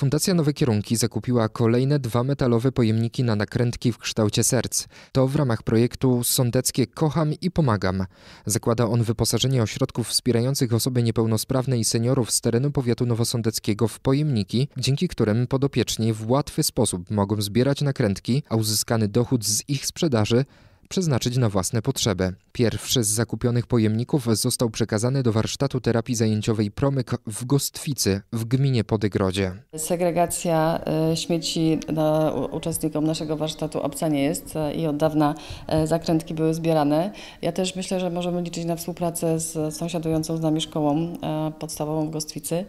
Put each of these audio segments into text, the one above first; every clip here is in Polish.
Fundacja Nowe Kierunki zakupiła kolejne dwa metalowe pojemniki na nakrętki w kształcie serc. To w ramach projektu Sądeckie Kocham i Pomagam. Zakłada on wyposażenie ośrodków wspierających osoby niepełnosprawne i seniorów z terenu powiatu nowosądeckiego w pojemniki, dzięki którym podopieczni w łatwy sposób mogą zbierać nakrętki, a uzyskany dochód z ich sprzedaży przeznaczyć na własne potrzeby. Pierwszy z zakupionych pojemników został przekazany do warsztatu terapii zajęciowej Promyk w Gostwicy w gminie Podygrodzie. Segregacja e, śmieci dla uczestnikom naszego warsztatu obca nie jest e, i od dawna e, zakrętki były zbierane. Ja też myślę, że możemy liczyć na współpracę z sąsiadującą z nami szkołą podstawową w Gostwicy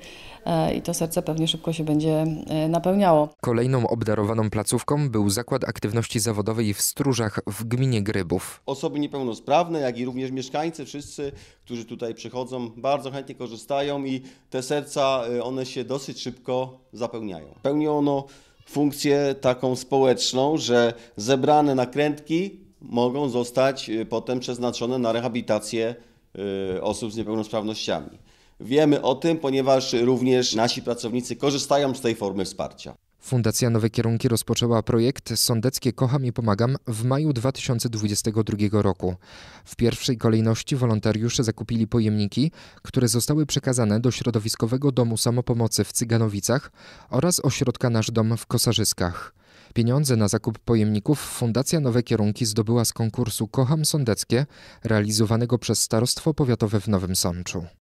i to serce pewnie szybko się będzie napełniało. Kolejną obdarowaną placówką był Zakład Aktywności Zawodowej w Stróżach w gminie grybów. Osoby niepełnosprawne, jak i również mieszkańcy, wszyscy, którzy tutaj przychodzą, bardzo chętnie korzystają i te serca, y, one się dosyć szybko zapełniają. Pełni ono funkcję taką społeczną, że zebrane nakrętki mogą zostać y, potem przeznaczone na rehabilitację y, osób z niepełnosprawnościami. Wiemy o tym, ponieważ również nasi pracownicy korzystają z tej formy wsparcia. Fundacja Nowe Kierunki rozpoczęła projekt Sądeckie Kocham i Pomagam w maju 2022 roku. W pierwszej kolejności wolontariusze zakupili pojemniki, które zostały przekazane do Środowiskowego Domu Samopomocy w Cyganowicach oraz ośrodka Nasz Dom w Kosarzyskach. Pieniądze na zakup pojemników Fundacja Nowe Kierunki zdobyła z konkursu Kocham Sądeckie realizowanego przez Starostwo Powiatowe w Nowym Sączu.